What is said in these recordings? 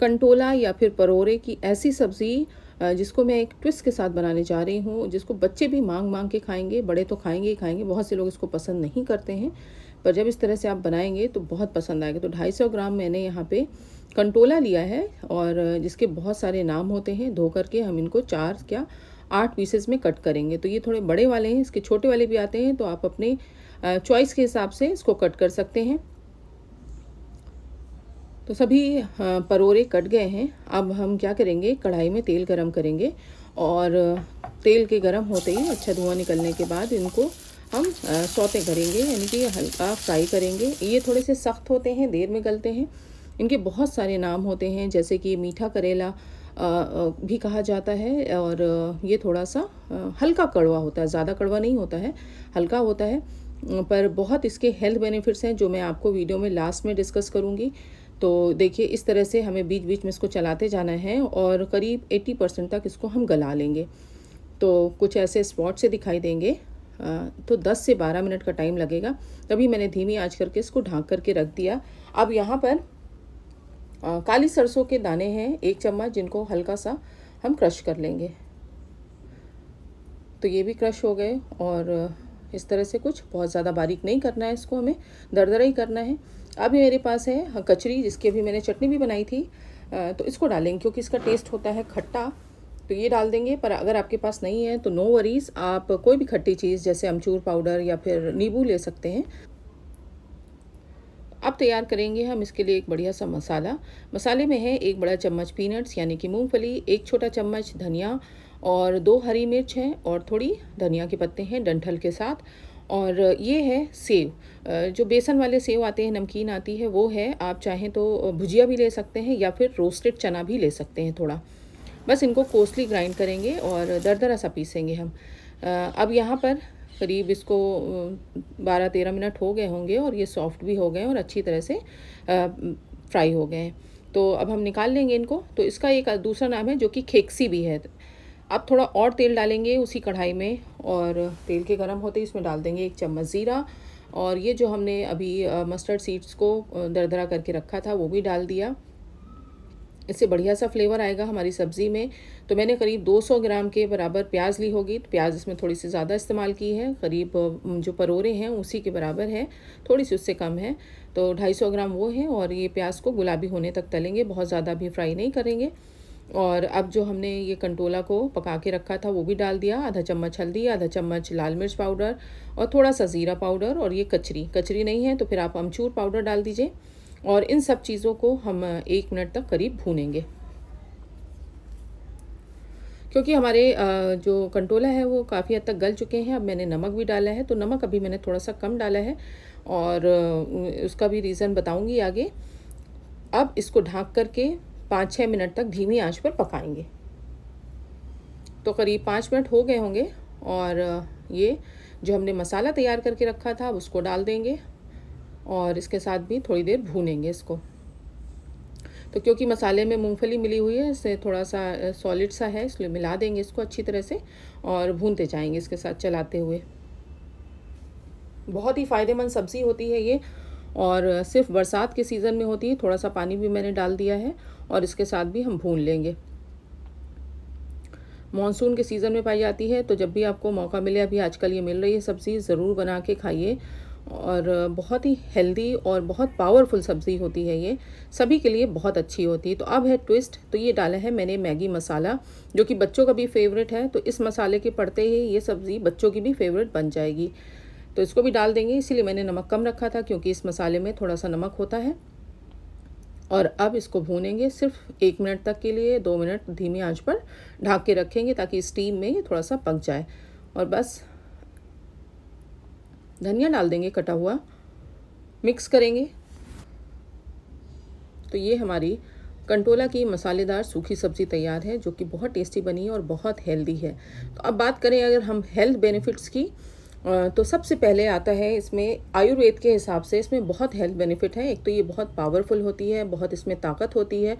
कंटोला या फिर परोरे की ऐसी सब्ज़ी जिसको मैं एक ट्विस्ट के साथ बनाने जा रही हूँ जिसको बच्चे भी मांग मांग के खाएंगे बड़े तो खाएंगे ही खाएंगे बहुत से लोग इसको पसंद नहीं करते हैं पर जब इस तरह से आप बनाएंगे तो बहुत पसंद आएगा तो 250 ग्राम मैंने यहाँ पे कंटोला लिया है और जिसके बहुत सारे नाम होते हैं धो करके हम इनको चार क्या आठ पीसेस में कट करेंगे तो ये थोड़े बड़े वाले हैं इसके छोटे वाले भी आते हैं तो आप अपने चॉइस के हिसाब से इसको कट कर सकते हैं तो सभी हाँ, परोरे कट गए हैं अब हम क्या करेंगे कढ़ाई में तेल गरम करेंगे और तेल के गरम होते ही अच्छा धुआं निकलने के बाद इनको हम सौते करेंगे यानी कि हल्का फ्राई करेंगे ये थोड़े से सख्त होते हैं देर में गलते हैं इनके बहुत सारे नाम होते हैं जैसे कि मीठा करेला भी कहा जाता है और ये थोड़ा सा हल्का कड़वा होता है ज़्यादा कड़वा नहीं होता है हल्का होता है पर बहुत इसके हेल्थ बेनिफिट्स हैं जो मैं आपको वीडियो में लास्ट में डिस्कस करूँगी तो देखिए इस तरह से हमें बीच बीच में इसको चलाते जाना है और करीब 80 परसेंट तक इसको हम गला लेंगे तो कुछ ऐसे स्पॉट से दिखाई देंगे तो 10 से 12 मिनट का टाइम लगेगा तभी मैंने धीमी आंच करके इसको ढाँक करके रख दिया अब यहाँ पर आ, काली सरसों के दाने हैं एक चम्मच जिनको हल्का सा हम क्रश कर लेंगे तो ये भी क्रश हो गए और इस तरह से कुछ बहुत ज़्यादा बारीक नहीं करना है इसको हमें दरदरा ही करना है अभी मेरे पास है हाँ, कचरी जिसकी अभी मैंने चटनी भी बनाई थी तो इसको डालेंगे क्योंकि इसका टेस्ट होता है खट्टा तो ये डाल देंगे पर अगर आपके पास नहीं है तो नो वरीज़ आप कोई भी खट्टी चीज़ जैसे अमचूर पाउडर या फिर नींबू ले सकते हैं अब तैयार करेंगे हम इसके लिए एक बढ़िया सा मसाला मसाले में है एक बड़ा चम्मच पीनट्स यानी कि मूंगफली एक छोटा चम्मच धनिया और दो हरी मिर्च हैं और थोड़ी धनिया के पत्ते हैं डंठल के साथ और ये है सेव जो बेसन वाले सेव आते हैं नमकीन आती है वो है आप चाहें तो भुजिया भी ले सकते हैं या फिर रोस्टेड चना भी ले सकते हैं थोड़ा बस इनको कोसली ग्राइंड करेंगे और दरदरा सा पीसेंगे हम अब यहाँ पर करीब इसको बारह तेरह मिनट हो गए होंगे और ये सॉफ्ट भी हो गए और अच्छी तरह से फ्राई हो गए हैं तो अब हम निकाल लेंगे इनको तो इसका एक दूसरा नाम है जो कि खेक्सी भी है अब थोड़ा और तेल डालेंगे उसी कढ़ाई में और तेल के गर्म होते ही इसमें डाल देंगे एक चम्मच ज़ीरा और ये जो हमने अभी मस्टर्ड सीड्स को दरदरा करके रखा था वो भी डाल दिया इससे बढ़िया सा फ्लेवर आएगा हमारी सब्ज़ी में तो मैंने करीब 200 ग्राम के बराबर प्याज ली होगी तो प्याज इसमें थोड़ी सी ज़्यादा इस्तेमाल की है करीब जो परोरे हैं उसी के बराबर है थोड़ी सी उससे कम है तो 250 ग्राम वो है और ये प्याज को गुलाबी होने तक तलेंगे बहुत ज़्यादा भी फ्राई नहीं करेंगे और अब जो हमने ये कंटोला को पका के रखा था वो भी डाल दिया आधा चम्मच हल्दी आधा चम्मच लाल मिर्च पाउडर और थोड़ा सा ज़ीरा पाउडर और ये कचरी कचरी नहीं है तो फिर आप अमचूर पाउडर डाल दीजिए और इन सब चीज़ों को हम एक मिनट तक करीब भूनेंगे क्योंकि हमारे जो कंटोला है वो काफ़ी हद तक गल चुके हैं अब मैंने नमक भी डाला है तो नमक अभी मैंने थोड़ा सा कम डाला है और उसका भी रीज़न बताऊंगी आगे अब इसको ढाँक करके पाँच छः मिनट तक धीमी आंच पर पकाएंगे तो करीब पाँच मिनट हो गए होंगे और ये जो हमने मसाला तैयार करके रखा था उसको डाल देंगे और इसके साथ भी थोड़ी देर भूनेंगे इसको तो क्योंकि मसाले में मूंगफली मिली हुई है इससे थोड़ा सा सॉलिड सा है इसलिए मिला देंगे इसको अच्छी तरह से और भूनते जाएंगे इसके साथ चलाते हुए बहुत ही फ़ायदेमंद सब्ज़ी होती है ये और सिर्फ बरसात के सीज़न में होती है थोड़ा सा पानी भी मैंने डाल दिया है और इसके साथ भी हम भून लेंगे मानसून के सीज़न में पाई जाती है तो जब भी आपको मौका मिले अभी आजकल ये मिल रही है सब्ज़ी ज़रूर बना के खाइए और बहुत ही हेल्दी और बहुत पावरफुल सब्ज़ी होती है ये सभी के लिए बहुत अच्छी होती है तो अब है ट्विस्ट तो ये डाला है मैंने मैगी मसाला जो कि बच्चों का भी फेवरेट है तो इस मसाले के पड़ते ही ये सब्ज़ी बच्चों की भी फेवरेट बन जाएगी तो इसको भी डाल देंगे इसीलिए मैंने नमक कम रखा था क्योंकि इस मसाले में थोड़ा सा नमक होता है और अब इसको भूनेंगे सिर्फ एक मिनट तक के लिए दो मिनट धीमी आंच पर ढाक के रखेंगे ताकि स्टीम में ये थोड़ा सा पक जाए और बस धनिया डाल देंगे कटा हुआ मिक्स करेंगे तो ये हमारी कंटोला की मसालेदार सूखी सब्ज़ी तैयार है जो कि बहुत टेस्टी बनी है और बहुत हेल्दी है तो अब बात करें अगर हम हेल्थ बेनिफिट्स की तो सबसे पहले आता है इसमें आयुर्वेद के हिसाब से इसमें बहुत हेल्थ बेनिफिट है एक तो ये बहुत पावरफुल होती है बहुत इसमें ताकत होती है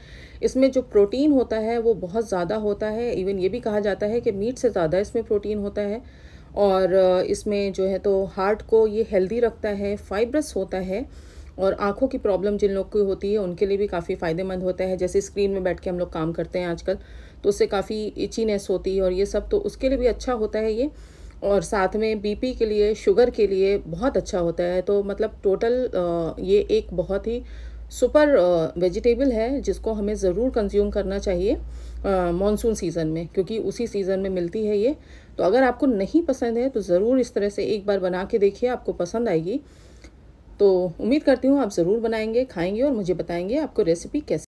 इसमें जो प्रोटीन होता है वो बहुत ज़्यादा होता है इवन ये भी कहा जाता है कि मीट से ज़्यादा इसमें प्रोटीन होता है और इसमें जो है तो हार्ट को ये हेल्दी रखता है फाइब्रस होता है और आँखों की प्रॉब्लम जिन लोग की होती है उनके लिए भी काफ़ी फ़ायदेमंद होता है जैसे स्क्रीन में बैठ के हम लोग काम करते हैं आजकल तो उससे काफ़ी इचीनेस होती है और ये सब तो उसके लिए भी अच्छा होता है ये और साथ में बीपी के लिए शुगर के लिए बहुत अच्छा होता है तो मतलब टोटल ये एक बहुत ही सुपर वेजिटेबल है जिसको हमें ज़रूर कंज्यूम करना चाहिए मानसून सीज़न में क्योंकि उसी सीज़न में मिलती है ये तो अगर आपको नहीं पसंद है तो ज़रूर इस तरह से एक बार बना के देखिए आपको पसंद आएगी तो उम्मीद करती हूँ आप ज़रूर बनाएंगे खाएंगे और मुझे बताएंगे आपको रेसिपी कैसे